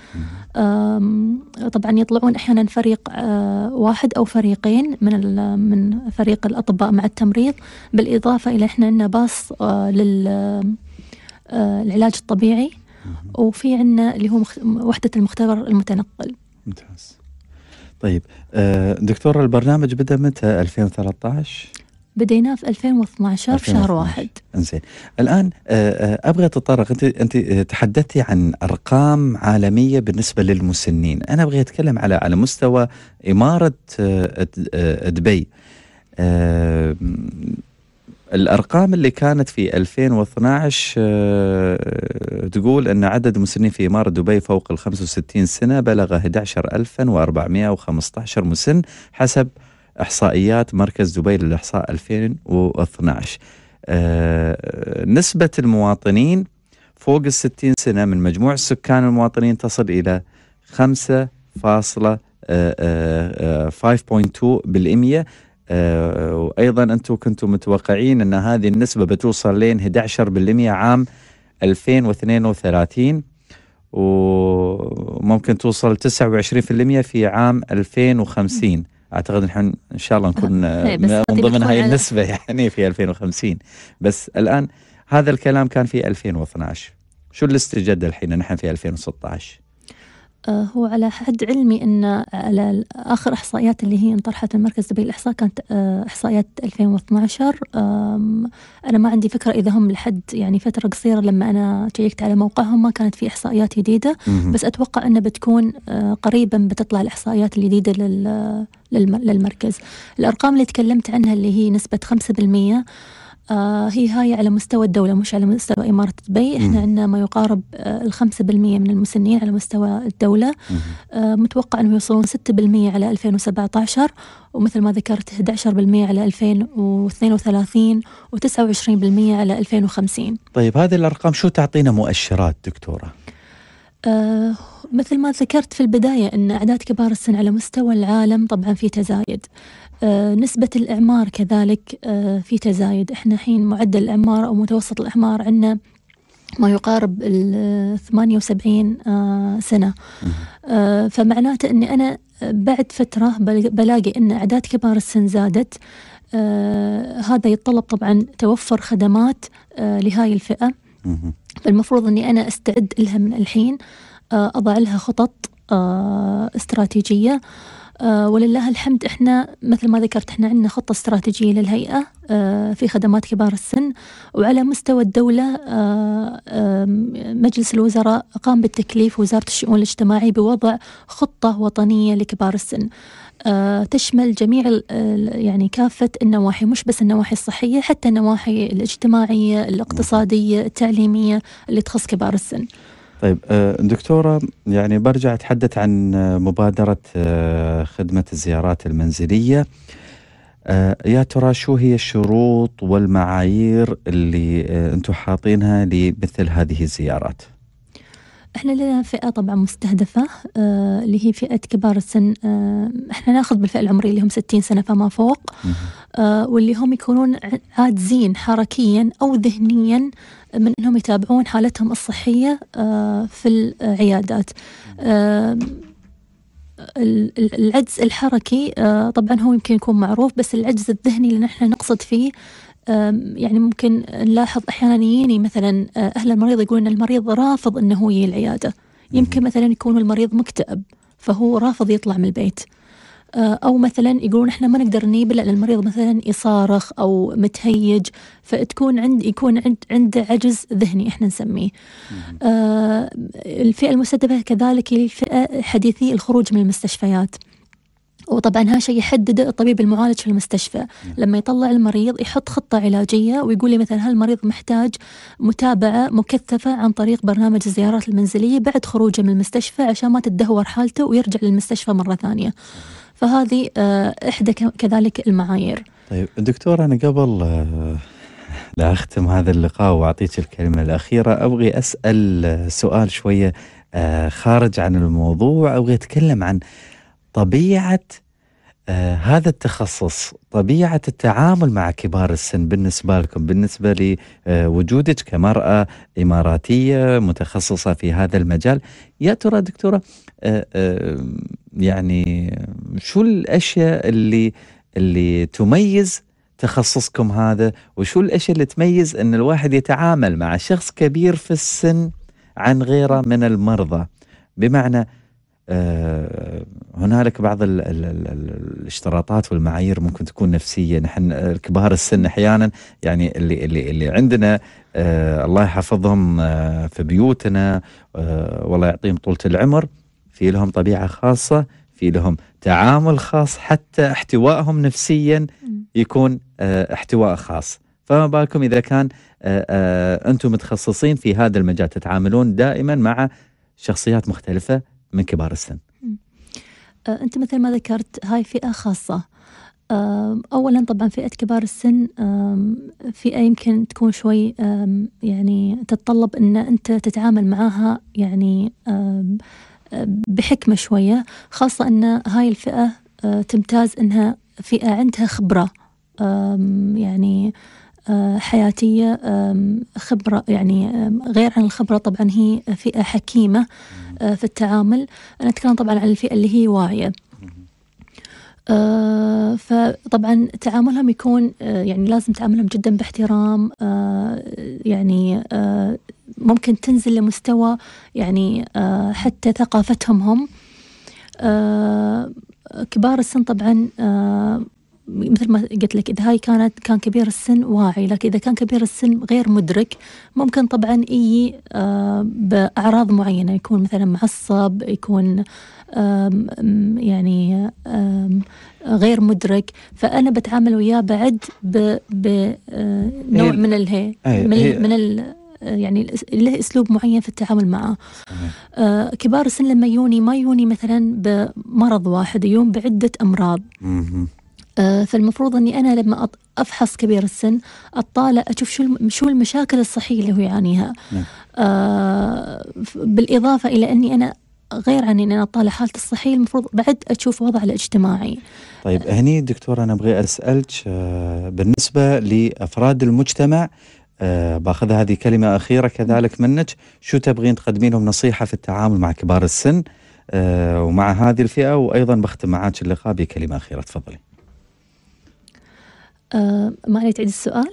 طبعا يطلعون احيانا فريق آه، واحد او فريقين من من فريق الاطباء مع التمريض بالاضافه الى احنا عندنا باص للعلاج الطبيعي وفي عندنا اللي هو وحده المختبر المتنقل ممتاز طيب آه، دكتور البرنامج بدا متى 2013 بديناه في 2012, في شهر واحد انزين الان آه، آه، ابغى اتطرق انت انت تحدثتي عن ارقام عالميه بالنسبه للمسنين انا ابغى اتكلم على على مستوى اماره دبي الارقام اللي كانت في 2012 آه، تقول ان عدد مسنين في اماره دبي فوق ال 65 سنه بلغ 11415 مسن حسب احصائيات مركز دبي للاحصاء 2012 آه، نسبه المواطنين فوق ال 60 سنه من مجموع السكان المواطنين تصل الى 5.5.2% وايضا انتم كنتم متوقعين ان هذه النسبه بتوصل لين 11% عام 2032 وممكن توصل 29% في عام 2050 اعتقد نحن ان شاء الله نكون آه، آه، إيه، من ضمن هاي النسبه يعني في 2050 بس الان هذا الكلام كان في 2012 شو اللي استجد الحين نحن في 2016 آه، هو على حد علمي أن آه، على آخر إحصائيات اللي هي انطرحت من مركز دبي الإحصاء كانت آه، إحصائيات 2012 أنا ما عندي فكرة إذا هم لحد يعني فترة قصيرة لما أنا شيكت على موقعهم ما كانت في إحصائيات جديدة بس أتوقع أنها بتكون قريبا بتطلع الإحصائيات الجديدة للمركز الأرقام اللي تكلمت عنها اللي هي نسبة 5% آه، هي هاي على مستوى الدولة مش على مستوى إمارة دبي إحنا عندنا ما يقارب آه، الخمسة بالمية من المسنين على مستوى الدولة آه، متوقع أنه يوصلون ستة بالمية على 2017 ومثل ما ذكرت 11% على 2032 و29% على 2050 طيب هذه الأرقام شو تعطينا مؤشرات دكتورة؟ مثل ما ذكرت في البداية أن أعداد كبار السن على مستوى العالم طبعا في تزايد آه، نسبة الإعمار كذلك آه، في تزايد إحنا حين معدل الإعمار أو متوسط الإعمار عندنا ما يقارب ال 78 آه، سنة فمعناته أني أنا بعد فترة بلاقي أن أعداد كبار السن زادت هذا يتطلب طبعا توفر خدمات لهاي الفئة فالمفروض أني أنا أستعد لها من الحين أضع لها خطط استراتيجية آه، ولله الحمد احنا مثل ما ذكرت احنا عندنا خطه استراتيجيه للهيئه آه، في خدمات كبار السن وعلى مستوى الدوله آه، مجلس الوزراء قام بالتكليف وزاره الشؤون الاجتماعي بوضع خطه وطنيه لكبار السن تشمل جميع يعني كافة النواحي مش بس النواحي الصحية حتى النواحي الاجتماعية الاقتصادية التعليمية اللي تخص كبار السن طيب آه، دكتورة يعني برجع أتحدث عن آه، مبادرة آه، خدمة الزيارات المنزلية يا ترى شو هي الشروط والمعايير اللي أنتم حاطينها لمثل هذه الزيارات؟ احنا لنا فئة طبعا مستهدفة آه اللي هي فئة كبار السن آه احنا ناخذ بالفئة العمرية اللي هم 60 سنة فما فوق آه واللي هم يكونون عاجزين حركيا او ذهنيا من أنهم يتابعون حالتهم الصحية آه، في العيادات آه، العجز الحركي آه، طبعا هو يمكن يكون معروف بس العجز الذهني اللي نحن نقصد فيه يعني ممكن نلاحظ احيانا يجيني مثلا اهل المريض يقولون ان المريض رافض انه هو يجي العياده يمكن مثلا يكون المريض مكتئب فهو رافض يطلع من البيت آه، او مثلا يقولون احنا ما نقدر نيبل المريض مثلا يصارخ او متهيج فتكون عند يكون عند عنده عجز ذهني احنا نسميه. آه، الفئه المستهدفه كذلك الفئه حديثي الخروج من المستشفيات. وطبعا هذا شيء يحدده الطبيب المعالج في المستشفى لما يطلع المريض يحط خطة علاجية ويقول لي مثلا هالمريض محتاج متابعة مكثفة عن طريق برنامج الزيارات المنزلية بعد خروجه من المستشفى عشان ما تتدهور حالته ويرجع للمستشفى مرة ثانية فهذه آه، إحدى كذلك المعايير طيب دكتور أنا قبل آه، لا أختم هذا اللقاء وأعطيك الكلمة الأخيرة أبغي أسأل آه، سؤال شوية خارج عن الموضوع أبغي أتكلم عن طبيعة هذا التخصص طبيعة التعامل مع كبار السن بالنسبة لكم بالنسبة لوجودك كمرأة إماراتية متخصصة في هذا المجال يا ترى دكتورة آه، آه، يعني شو الاشياء اللي اللي تميز تخصصكم هذا وشو الاشياء اللي تميز ان الواحد يتعامل مع شخص كبير في السن عن غيره من المرضى بمعنى آه، هنالك بعض الـ الـ الـ الـ الاشتراطات والمعايير ممكن تكون نفسيه نحن كبار السن احيانا يعني اللي اللي اللي عندنا الله يحفظهم في بيوتنا والله يعطيهم طولة العمر في لهم طبيعه خاصه في لهم تعامل خاص حتى احتوائهم نفسيا يكون آه، احتواء خاص فما بالكم اذا كان آه، آه، انتم متخصصين في هذا المجال تتعاملون دائما مع شخصيات مختلفه من كبار السن انت مثل ما ذكرت هاي فئه خاصه اولا طبعا فئه كبار السن فئه يمكن تكون شوي يعني تتطلب ان انت تتعامل معاها يعني بحكمة شوية خاصة أن هاي الفئة آه، تمتاز أنها فئة عندها خبرة يعني آه، حياتية خبرة يعني غير عن الخبرة طبعا هي فئة حكيمة آه، في التعامل أنا أتكلم طبعا عن الفئة اللي هي واعية آه، فطبعا تعاملهم يكون آه، يعني لازم تعاملهم جدا باحترام آه، يعني ممكن تنزل لمستوى يعني حتى ثقافتهم هم كبار السن طبعا مثل ما قلت لك اذا هاي كانت كان كبير السن واعي لكن اذا كان كبير السن غير مدرك ممكن طبعا يجي باعراض معينه يكون مثلا معصب يكون يعني غير مدرك فانا بتعامل وياه بعد بنوع آه، من الهي من, من ال يعني له اسلوب معين في التعامل معه آه كبار السن لما يوني ما يوني مثلا بمرض واحد يون بعده امراض آه فالمفروض اني انا لما افحص كبير السن اطالع اشوف شو شو المشاكل الصحيه اللي هو يعانيها نعم. آه بالاضافه الى اني انا غير عن اني انا اطالع حالتي الصحيه المفروض بعد اشوف وضع الاجتماعي. طيب هني دكتوره انا ابغي اسالك آه، بالنسبه لافراد المجتمع أه باخذ هذه كلمة أخيرة كذلك منك شو تبغين تقدمين لهم نصيحة في التعامل مع كبار السن أه ومع هذه الفئة وأيضا بختم معك اللقاء بكلمة أخيرة تفضلي أه ما عليك تعيد السؤال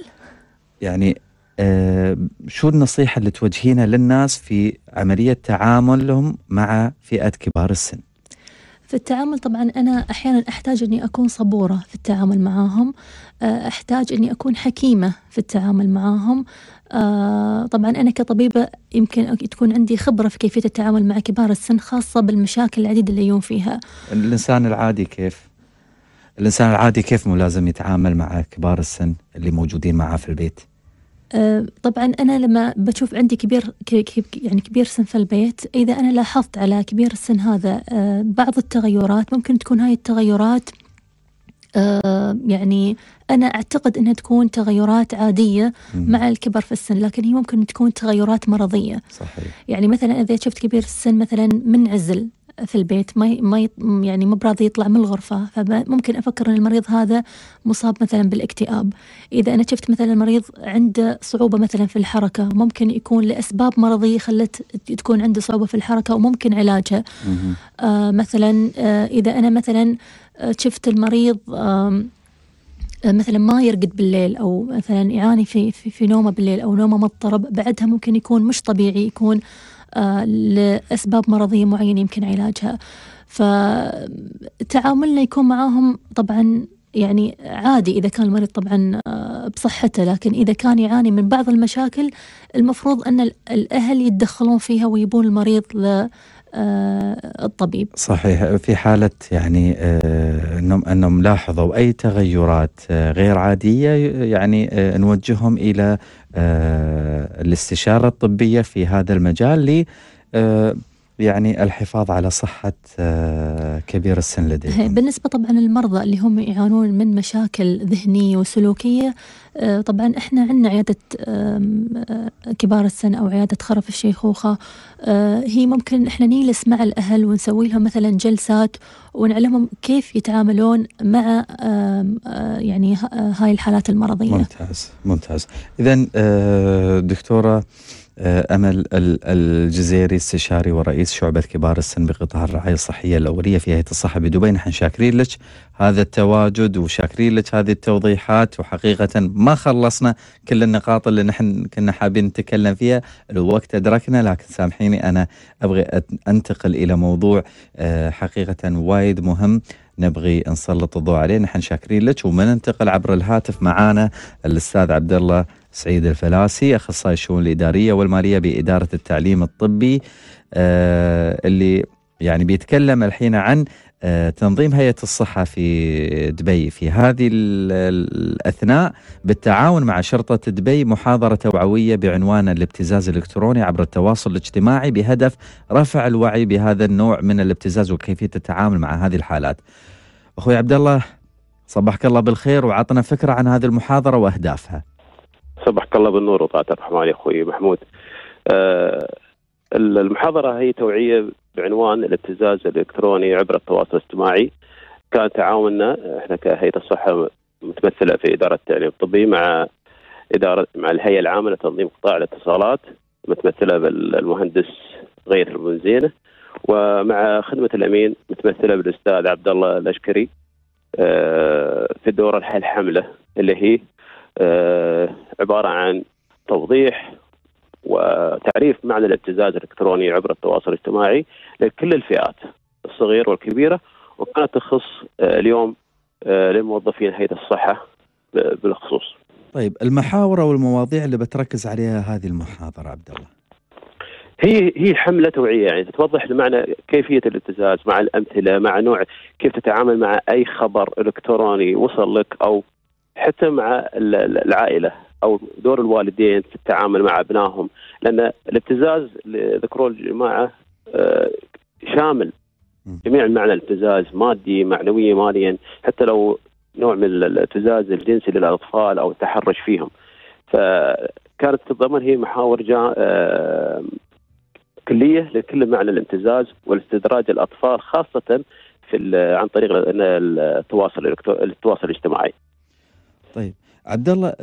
يعني أه شو النصيحة اللي توجهينها للناس في عملية تعاملهم مع فئة كبار السن في التعامل طبعا أنا أحيانا أحتاج أني أكون صبورة في التعامل معاهم آه، أحتاج أني أكون حكيمة في التعامل معاهم آه طبعا أنا كطبيبة يمكن تكون عندي خبرة في كيفية التعامل مع كبار السن خاصة بالمشاكل العديدة اللي يوم فيها الإنسان العادي كيف؟ الإنسان العادي كيف ملازم يتعامل مع كبار السن اللي موجودين معاه في البيت؟ أه، طبعا انا لما بشوف عندي كبير يعني كبير سن في البيت اذا انا لاحظت على كبير السن هذا أه، بعض التغيرات ممكن تكون هاي التغيرات أه، يعني انا اعتقد انها تكون تغيرات عاديه مع الكبر في السن لكن هي ممكن تكون تغيرات مرضيه صحيح. يعني مثلا اذا شفت كبير السن مثلا منعزل في البيت ما ما يعني مو براضي يطلع من الغرفة فممكن أفكر أن المريض هذا مصاب مثلا بالاكتئاب إذا أنا شفت مثلا المريض عنده صعوبة مثلا في الحركة ممكن يكون لأسباب مرضية خلت تكون عنده صعوبة في الحركة وممكن علاجها آه مثلا آه إذا أنا مثلا آه، شفت المريض آه مثلا ما يرقد بالليل او مثلا يعاني في في, في نومه بالليل او نومه مضطرب بعدها ممكن يكون مش طبيعي يكون آه آه، لأسباب مرضية معينة يمكن علاجها فتعاملنا يكون معاهم طبعا يعني عادي إذا كان المريض طبعا آه، بصحته لكن إذا كان يعاني من بعض المشاكل المفروض أن الأهل يتدخلون فيها ويبون المريض آه، الطبيب صحيح في حالة يعني آه، أنهم أنهم لاحظوا أي تغيرات آه، غير عادية يعني نوجههم إلى الاستشارة الطبية في هذا المجال لي يعني الحفاظ على صحة كبير السن لديهم بالنسبة طبعا للمرضى اللي هم يعانون من مشاكل ذهنية وسلوكية آه، طبعا احنا عندنا عيادة آه، كبار السن أو عيادة خرف الشيخوخة آه، هي ممكن احنا نجلس مع الأهل ونسوي لهم مثلا جلسات ونعلمهم كيف يتعاملون مع يعني هاي الحالات المرضية ممتاز ممتاز إذا دكتورة أمل الجزيري استشاري ورئيس شعبة كبار السن بقطاع الرعاية الصحية الأولية في هيئة الصحة بدبي نحن شاكرين لك هذا التواجد وشاكرين لك هذه التوضيحات وحقيقة ما خلصنا كل النقاط اللي نحن كنا حابين نتكلم فيها الوقت أدركنا لكن سامحيني أنا أبغي أنتقل إلى موضوع آه، حقيقة وايد مهم نبغي نسلط الضوء عليه نحن شاكرين لك ومن ننتقل عبر الهاتف معانا الأستاذ عبد الله سعيد الفلاسي اخصائي الشؤون الاداريه والماليه باداره التعليم الطبي آه، اللي يعني بيتكلم الحين عن آه، تنظيم هيئه الصحه في دبي في هذه الاثناء بالتعاون مع شرطه دبي محاضره توعويه بعنوان الابتزاز الالكتروني عبر التواصل الاجتماعي بهدف رفع الوعي بهذا النوع من الابتزاز وكيفيه التعامل مع هذه الحالات. اخوي عبد الله صبحك الله بالخير وعطنا فكره عن هذه المحاضره واهدافها. صبحك الله بالنور وطاعة الرحمن يا اخوي محمود. آه المحاضرة هي توعية بعنوان الابتزاز الالكتروني عبر التواصل الاجتماعي. كان تعاوننا احنا كهيئة الصحة متمثلة في إدارة التعليم الطبي مع إدارة مع الهيئة العامة لتنظيم قطاع الاتصالات متمثلة بالمهندس غيث البنزينة ومع خدمة الأمين متمثلة بالأستاذ عبد الله الأشكري آه، في الدورة الحملة اللي هي آه، عباره عن توضيح وتعريف معنى الابتزاز الالكتروني عبر التواصل الاجتماعي لكل الفئات الصغيره والكبيره وكانت تخص آه، اليوم آه، للموظفين هيئه الصحه بالخصوص. طيب المحاور والمواضيع اللي بتركز عليها هذه المحاضره عبد الله. هي هي حمله توعيه يعني تتوضح المعنى كيفيه الابتزاز مع الامثله مع نوع كيف تتعامل مع اي خبر الكتروني وصل لك او حتى مع العائله او دور الوالدين في التعامل مع ابنائهم لان الابتزاز اللي ذكروه الجماعه آه، شامل جميع المعنى الابتزاز مادي معنويا ماليا حتى لو نوع من الابتزاز الجنسي للاطفال او التحرش فيهم فكانت تتضمن هي محاور جا آه، كليه لكل معنى الابتزاز والاستدراج الاطفال خاصه في عن طريق التواصل التواصل الاجتماعي. طيب عبد الله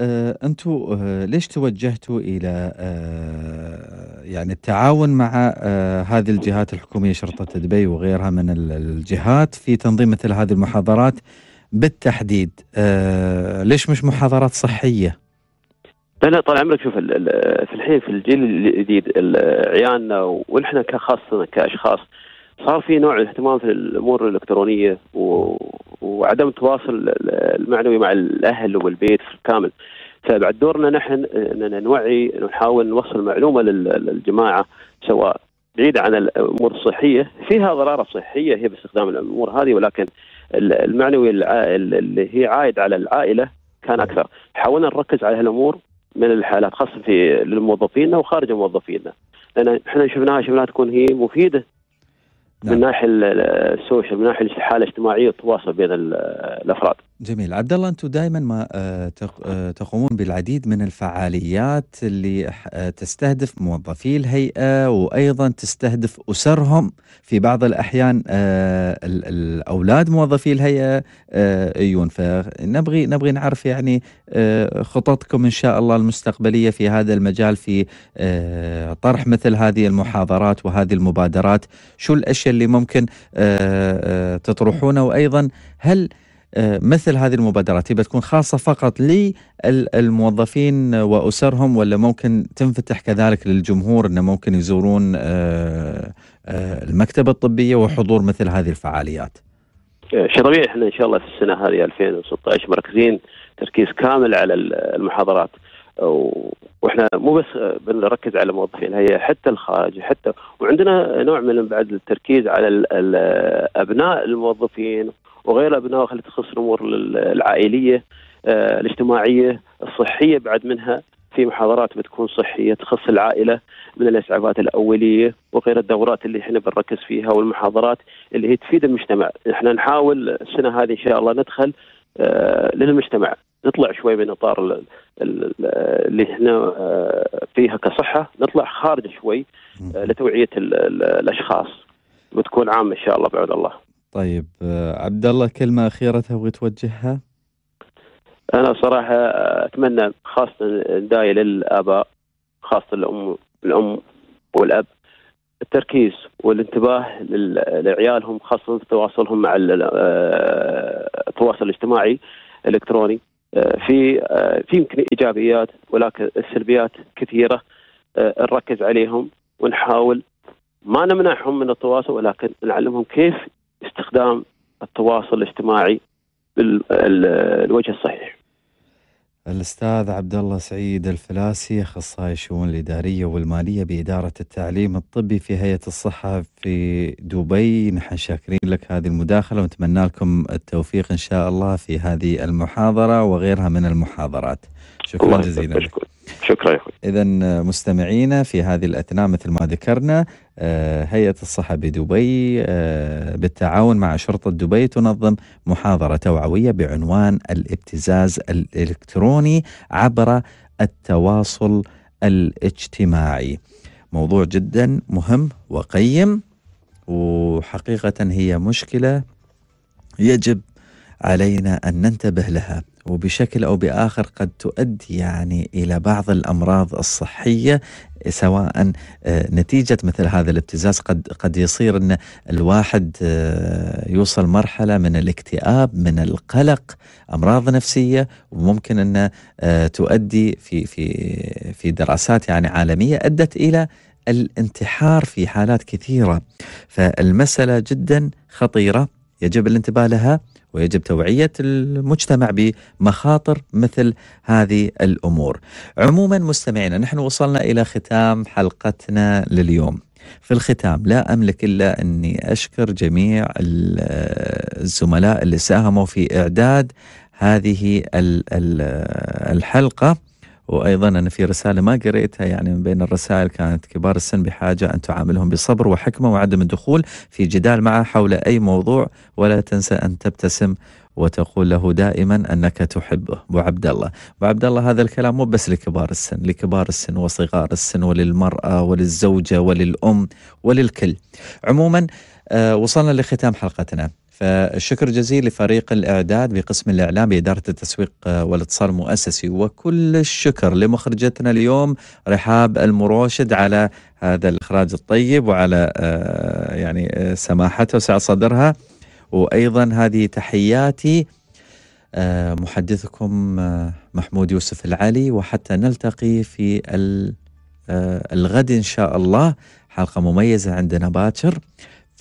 انتم آه، آه، ليش توجهتوا الى آه، يعني التعاون مع هذه الجهات الحكوميه شرطه دبي وغيرها من الجهات في تنظيم مثل هذه المحاضرات بالتحديد ليش مش محاضرات صحيه؟ لا لا طال عمرك شوف في الحين في الجيل الجديد عيالنا ونحن كخاصة كاشخاص صار في نوع اهتمام في الامور الالكترونيه و... وعدم التواصل المعنوي مع الاهل والبيت كامل فبعد دورنا نحن اننا نوعي ونحاول نوصل معلومه للجماعه سواء بعيد عن الامور الصحيه فيها ضراره صحيه هي باستخدام الامور هذه ولكن المعنوي اللي هي عائد على العائله كان اكثر حاولنا نركز على هالامور من الحالات خاصه في لموظفينا وخارج موظفينا لان احنا شفناها شفناها تكون هي مفيده نعم. من ناحيه السوشيال من ناحيه الحاله الاجتماعيه والتواصل بين الافراد. جميل، عبد الله انتم دائما ما آه، آه، تقومون بالعديد من الفعاليات اللي آه، تستهدف موظفي الهيئه وايضا تستهدف اسرهم في بعض الاحيان الاولاد موظفي الهيئه ايون فنبغي نبغي نعرف يعني خططكم ان شاء الله المستقبليه في هذا المجال في طرح مثل هذه المحاضرات وهذه المبادرات، شو الاشياء اللي ممكن آه، آه، تطرحونه وايضا هل آه، مثل هذه المبادرات هي بتكون خاصة فقط للموظفين وأسرهم ولا ممكن تنفتح كذلك للجمهور أنه ممكن يزورون المكتبة الطبية وحضور مثل هذه الفعاليات شيء طبيعي احنا ان شاء الله في السنه هذه 2016 مركزين تركيز كامل على المحاضرات واحنا مو بس بنركز على موظفين هي حتى الخارج حتى وعندنا نوع من بعد التركيز على ابناء الموظفين وغير ابناء خلي تخص الامور العائليه آه، الاجتماعيه الصحيه بعد منها في محاضرات بتكون صحيه تخص العائله من الاسعافات الاوليه وغير الدورات اللي احنا بنركز فيها والمحاضرات اللي هي تفيد المجتمع، احنا نحاول السنه هذه ان شاء الله ندخل آه، للمجتمع نطلع شوي من اطار اللي احنا آه، فيها كصحه نطلع خارج شوي آه، لتوعيه الاشخاص وتكون عامه ان شاء الله بعد الله. طيب آه، عبد الله كلمه اخيره تبغي توجهها؟ انا صراحه اتمنى خاصه داي للاباء خاصه الام الام والاب التركيز والانتباه لعيالهم خاصه في تواصلهم مع التواصل الاجتماعي الالكتروني في آه، في يمكن ايجابيات ولكن السلبيات كثيره آه، نركز عليهم ونحاول ما نمنعهم من التواصل ولكن نعلمهم كيف استخدام التواصل الاجتماعي بالوجه الصحيح. الأستاذ عبد الله سعيد الفلاسي أخصائي الشؤون الإدارية والمالية بإدارة التعليم الطبي في هيئة الصحة في دبي نحن شاكرين لك هذه المداخلة ونتمنى لكم التوفيق إن شاء الله في هذه المحاضرة وغيرها من المحاضرات شكرا جزيلا شكرا يا اخوي اذا آه، مستمعينا في هذه الاثناء مثل ما ذكرنا آه، هيئه الصحه بدبي آه، بالتعاون مع شرطه دبي تنظم محاضره توعويه بعنوان الابتزاز الالكتروني عبر التواصل الاجتماعي. موضوع جدا مهم وقيم وحقيقه هي مشكله يجب علينا ان ننتبه لها وبشكل او باخر قد تؤدي يعني الى بعض الامراض الصحيه سواء آه، نتيجه مثل هذا الابتزاز قد قد يصير ان الواحد آه، يوصل مرحله من الاكتئاب من القلق امراض نفسيه وممكن ان آه، تؤدي في في في دراسات يعني عالميه ادت الى الانتحار في حالات كثيره فالمساله جدا خطيره يجب الانتباه لها ويجب توعية المجتمع بمخاطر مثل هذه الأمور عموما مستمعينا نحن وصلنا إلى ختام حلقتنا لليوم في الختام لا أملك إلا أني أشكر جميع الزملاء اللي ساهموا في إعداد هذه الحلقة وايضا انا في رساله ما قريتها يعني من بين الرسائل كانت كبار السن بحاجه ان تعاملهم بصبر وحكمه وعدم الدخول في جدال معه حول اي موضوع ولا تنسى ان تبتسم وتقول له دائما انك تحبه ابو عبد الله ابو عبد الله هذا الكلام مو بس لكبار السن لكبار السن وصغار السن وللمراه وللزوجه وللام وللكل عموما آه، وصلنا لختام حلقتنا فالشكر جزيل لفريق الإعداد بقسم الإعلام بإدارة التسويق آه، والاتصال المؤسسي وكل الشكر لمخرجتنا اليوم رحاب المراشد على هذا الإخراج الطيب وعلى آه، يعني آه، سماحتها وسعة صدرها وأيضا هذه تحياتي محدثكم محمود يوسف العلي وحتى نلتقي في الغد إن شاء الله حلقة مميزة عندنا باكر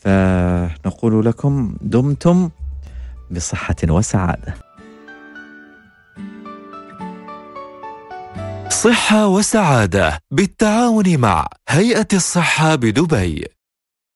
فنقول لكم دمتم بصحة وسعادة. صحة وسعادة بالتعاون مع هيئة الصحة بدبي.